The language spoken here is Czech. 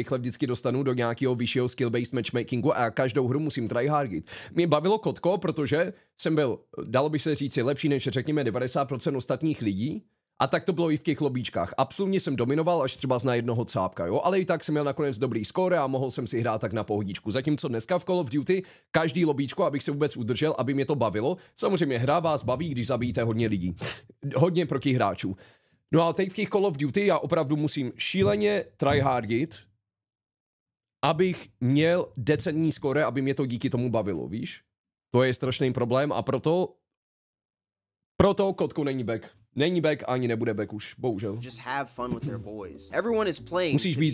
rychle vždycky dostanu do nějakého vyššího skill-based matchmakingu a každou hru musím tryhardit. Mě bavilo kotko, protože jsem byl, dalo by se říct, lepší než řekněme 90% ostatních lidí, a tak to bylo i v těch lobíčkách. Absolutně jsem dominoval až třeba na jednoho cápka, jo, ale i tak jsem měl nakonec dobrý score a mohl jsem si hrát tak na pohodičku. Zatímco dneska v Call of Duty každý lobíčko, abych se vůbec udržel, aby mě to bavilo. Samozřejmě hra vás baví, když zabijíte hodně lidí. hodně proti hráčů. No a teď v těch Call of Duty já opravdu musím šíleně tryhardit, abych měl decentní skore, aby mě to díky tomu bavilo, víš? To je strašný problém a proto proto kotku není back. Není back ani nebude back už, bohužel. Musíš být